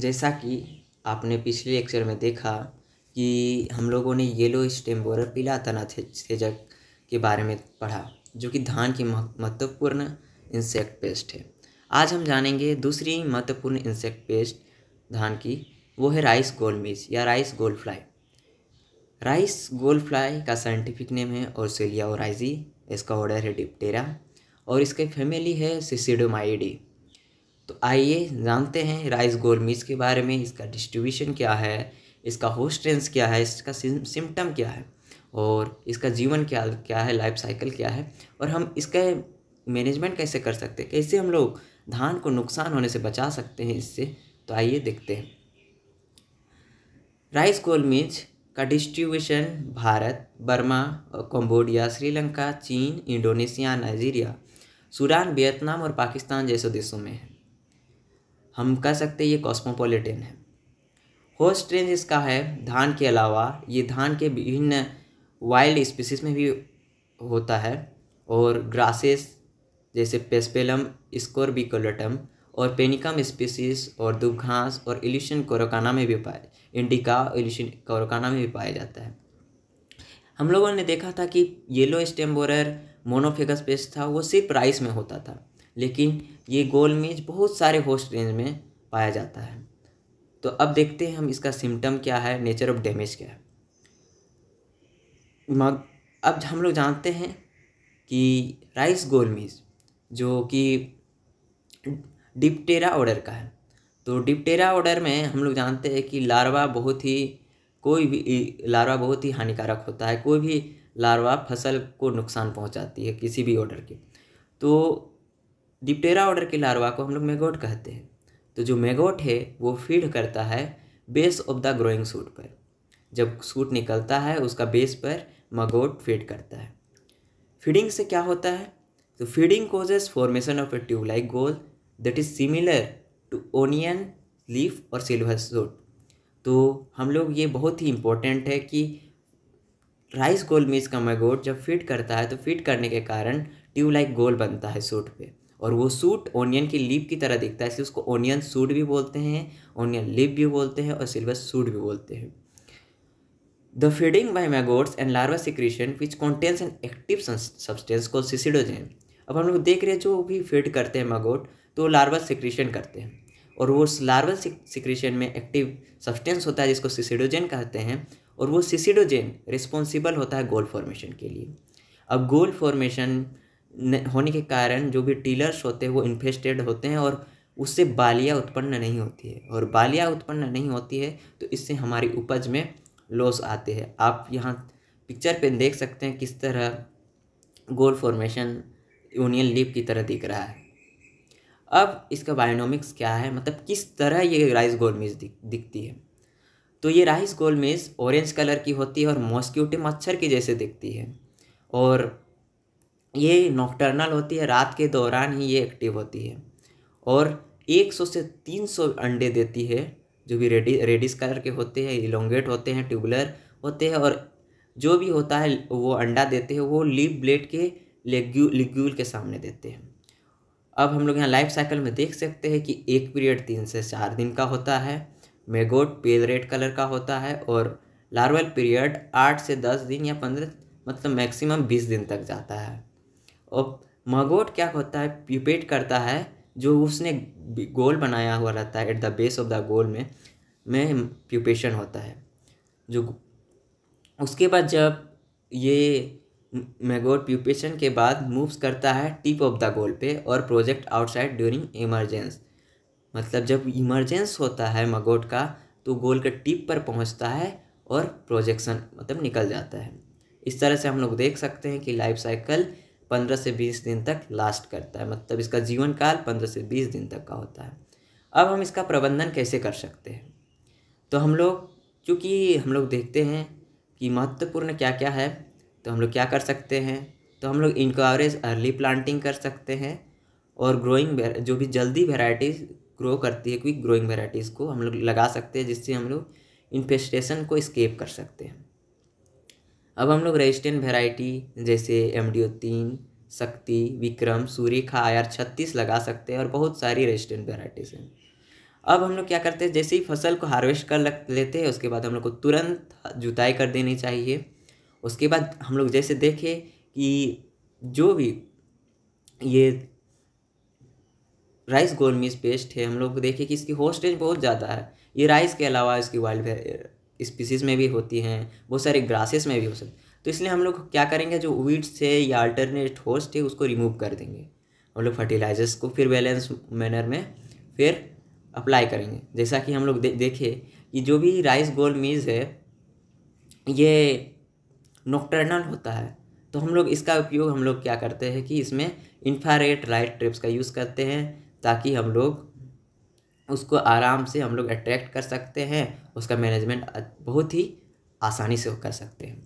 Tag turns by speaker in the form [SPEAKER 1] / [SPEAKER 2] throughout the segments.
[SPEAKER 1] जैसा कि आपने पिछले लेक्चर में देखा कि हम लोगों ने येलो स्टेम बोरर पीला तना थेजक के बारे में पढ़ा जो कि धान की महत्वपूर्ण इंसेक्ट पेस्ट है आज हम जानेंगे दूसरी महत्वपूर्ण इंसेक्ट पेस्ट धान की वो है राइस गोल मिर्च या rice gall fly rice gall fly का साइंटिफिक नेम है और सेलिया ओराइजी इसका ऑर्डर है डिप्टेरा और इसके फैमिली है सिसिडोमाइडी तो आइए जानते हैं राइस गोल मिस के बारे में इसका डिस्ट्रीब्यूशन क्या है इसका होस्टेंस क्या है इसका सिम्टम क्या है और इसका जीवन क्या क्या है लाइफ साइकिल क्या है और हम इसका मैनेजमेंट कैसे कर सकते हैं कैसे हम लोग धान को नुकसान होने से बचा सकते हैं इससे तो आइए देखते हैं राइस गोल मिर्च का distribution Bharat Burma Cambodia Sri Lanka चीन इंडोनेशिया नाइजीरिया सूडान वियतनाम और पाकिस्तान जैसे देशों में है हम कह सकते हैं ये कॉस्मोपोलिटन है होस्ट रेंज इसका है धान के अलावा ये धान के विभिन्न वाइल्ड स्पीसीज में भी होता है और ग्रासेस जैसे पेस्पेलम स्कोरबिकोलेटम और पेनिकम स्पीसीज और दुबघास और एल्यूशन कोरोकाना में भी पाए इंडिका एल्यूशन कोरोकाना में भी पाया जाता है हम लोगों ने देखा था कि येलो स्टेम्बोर मोनोफेगस पेस्ट था वो सिर्फ राइस में होता था लेकिन ये गोल मेज बहुत सारे होस्ट रेंज में पाया जाता है तो अब देखते हैं हम इसका सिम्टम क्या है नेचर ऑफ डैमेज क्या है मग अब हम लोग जानते हैं कि राइस गोल मेज जो कि डिप्टेरा ऑर्डर का है तो डिप्टेरा ऑर्डर में हम लोग जानते हैं कि लार्वा बहुत ही कोई भी लार्वा बहुत ही हानिकारक होता है कोई भी लार्वा फसल को नुकसान पहुंचाती है किसी भी ऑर्डर की तो डिप्टेरा ऑर्डर के लार्वा को हम लोग मेगोट कहते हैं तो जो मेगोट है वो फीड करता है base of the growing shoot पर जब सूट निकलता है उसका बेस पर मगोट फीड करता है फीडिंग से क्या होता है तो feeding causes formation of a tube like gall that is similar to onion leaf और सिल्वर सूट तो हम लोग ये बहुत ही इम्पोर्टेंट है कि राइस गोल मीज़ का मैगोट जब फिट करता है तो फिट करने के कारण ट्यूब लाइक गोल बनता है सूट पे और वो सूट ओनियन की लिप की तरह दिखता है इसलिए उसको ओनियन सूट भी बोलते हैं ओनियन लिप भी बोलते हैं और सिल्वर सूट भी बोलते हैं the feeding by maggots and larva secretion which contains an active substance को सिसिडोजेन अब हम लोग देख रहे हैं जो भी फीड करते हैं मैगोट तो वो लार्वा सिक्रीशन करते हैं और वो लार्वा सिक्रीशन में एक्टिव सब्सटेंस होता है जिसको सिसिडोजेन कहते हैं और वो सिसिडोजेन रिस्पॉन्सिबल होता है गोल फॉर्मेशन के लिए अब गोल फॉर्मेशन होने के कारण जो भी टीलर्स होते हैं वो इन्फेस्टेड होते हैं और उससे बालियाँ उत्पन्न नहीं होती है और बालियाँ उत्पन्न नहीं होती है तो इससे हमारी उपज में लॉस आते हैं आप यहाँ पिक्चर पे देख सकते हैं किस तरह गोल फॉर्मेशन यूनियन लीप की तरह दिख रहा है अब इसका बायोनॉमिक्स क्या है मतलब किस तरह ये राइस गोल मेज दिख, दिखती है तो ये राइस गोल मेज ऑरेंज कलर की होती है और मॉस्क्यूटे मच्छर के जैसे दिखती है और ये नॉक्टर्नल होती है रात के दौरान ही ये एक्टिव होती है और 100 से 300 अंडे देती है जो भी रेडी रेडिस कलर के होते हैं इलोंगेट होते हैं ट्यूबुलर होते हैं और जो भी होता है वो अंडा देते हैं वो लीप ब्लेड के लेग्यू लिग्यूल के सामने देते हैं अब हम लोग यहाँ लाइफ साइकिल में देख सकते हैं कि एक पीरियड तीन से चार दिन का होता है मेगोट पेल रेड कलर का होता है और लार्वल पीरियड आठ से दस दिन या पंद्रह मतलब मैक्सिमम बीस दिन तक जाता है और मगोट क्या होता है प्यूपेट करता है जो उसने गोल बनाया हुआ रहता है at the base of the gall में में प्यूपेशन होता है जो उसके बाद जब ये मैगोट प्यूपेशन के बाद मूव्स करता है टिप ऑफ द गोल पे और प्रोजेक्ट आउटसाइड ड्यूरिंग इमरजेंस मतलब जब इमरजेंस होता है मगोट का तो गोल के टिप पर पहुंचता है और प्रोजेक्शन मतलब निकल जाता है इस तरह से हम लोग देख सकते हैं कि लाइफ साइकिल पंद्रह से बीस दिन तक लास्ट करता है मतलब इसका जीवन काल पंद्रह से बीस दिन तक का होता है अब हम इसका प्रबंधन कैसे कर सकते हैं तो हम लोग चूँकि हम लोग देखते हैं कि महत्वपूर्ण क्या क्या है तो हम लोग क्या कर सकते हैं तो हम लोग इनकवरेज अर्ली प्लांटिंग कर सकते हैं और ग्रोइंग जो भी जल्दी वेराइटीज़ ग्रो करती है क्विक ग्रोइंग वेराइटीज़ को हम लोग लगा सकते हैं जिससे हम लोग इन्फेस्टेशन को स्केप कर सकते हैं अब हम लोग रेजिस्टेंट वेराइटी जैसे एम डी ओ तीन शक्ति विक्रम सूर्यखा आर छत्तीस लगा सकते हैं और बहुत सारी रेजिस्टेंट वेराइटीज़ हैं अब हम लोग क्या करते हैं जैसे ही फसल को हार्वेस्ट कर लेते हैं उसके बाद हम लोग को तुरंत जुताई कर देनी चाहिए उसके बाद हम लोग जैसे देखें कि जो भी ये राइस गोलमीज पेस्ट है हम लोग देखें कि इसकी होस्टेज बहुत ज़्यादा है ये राइस के अलावा इसकी वाइल्ड स्पीसीज़ में भी होती हैं बहुत सारे ग्रासेस में भी हो सकते तो इसलिए हम लोग क्या करेंगे जो वीड्स है या अल्टरनेट होस्ट है उसको रिमूव कर देंगे हम लोग फर्टिलाइजर्स को फिर बैलेंस मैनर में फिर अप्लाई करेंगे जैसा कि हम लोग दे, देखें कि जो भी राइस गोल मीज़ है ये नोक्टर्नल होता है तो हम लोग इसका उपयोग हम लोग क्या करते हैं कि इसमें इंफ्रारेड लाइट ट्रिप्स का यूज़ करते हैं ताकि हम लोग उसको आराम से हम लोग अट्रैक्ट कर सकते हैं उसका मैनेजमेंट बहुत ही आसानी से कर सकते हैं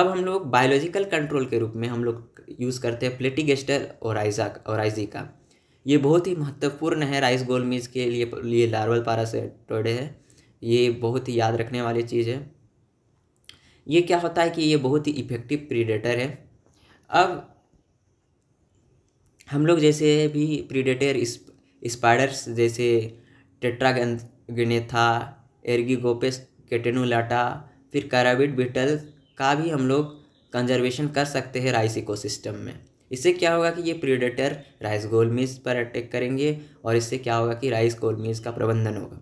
[SPEAKER 1] अब हम लोग बायोलॉजिकल कंट्रोल के रूप में हम लोग यूज़ करते हैं प्लेटिगेस्टर और आइजा और का ये बहुत ही महत्वपूर्ण है राइस गोल मीज के लिए लिए लार्वल टोडे है ये बहुत ही याद रखने वाली चीज़ है ये क्या होता है कि ये बहुत ही इफेक्टिव प्रीडेटर है अब हम लोग जैसे भी प्रीडेटर स्पाइडर्स जैसे टेट्रागनेथा एर्गीगोपेस केटेनुलाटा फिर कैराबिड बीटल का भी हम लोग कंजर्वेशन कर सकते हैं राइस इकोसिस्टम में इससे क्या होगा कि ये प्रीडेटर राइस गोलमीज पर अटैक करेंगे और इससे क्या होगा कि राइस गोलमीज का प्रबंधन होगा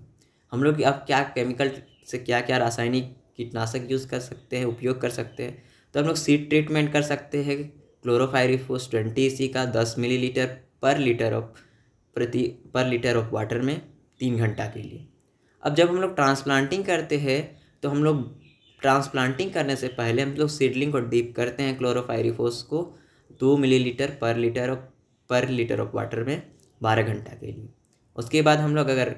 [SPEAKER 1] हम लोग अब क्या केमिकल से क्या क्या रासायनिक कीटनाशक यूज़ कर सकते हैं उपयोग कर सकते हैं तो हम लोग सीड ट्रीटमेंट कर सकते हैं क्लोरोफायरिफोस ट्वेंटी सी का दस लीटर पर लीटर ऑफ प्रति पर लीटर ऑफ वाटर में तीन घंटा के लिए अब जब हम लोग ट्रांसप्लांटिंग करते हैं तो हम लोग ट्रांसप्लांटिंग करने से पहले हम लोग सीडलिंग को डीप करते हैं क्लोरोफायरिफोस को दो millilitre per litre of per litre of water में बारह घंटा के लिए उसके बाद हम लोग अगर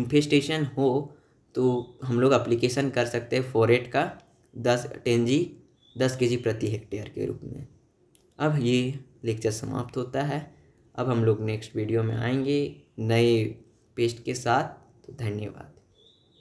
[SPEAKER 1] इन्फेस्टेशन हो तो हम लोग अप्लीकेशन कर सकते हैं फोरेट का दस टेन जी दस के जी प्रति हेक्टेयर के रूप में अब ये लेक्चर समाप्त होता है अब हम लोग नेक्स्ट वीडियो में आएंगे नए पेस्ट के साथ तो धन्यवाद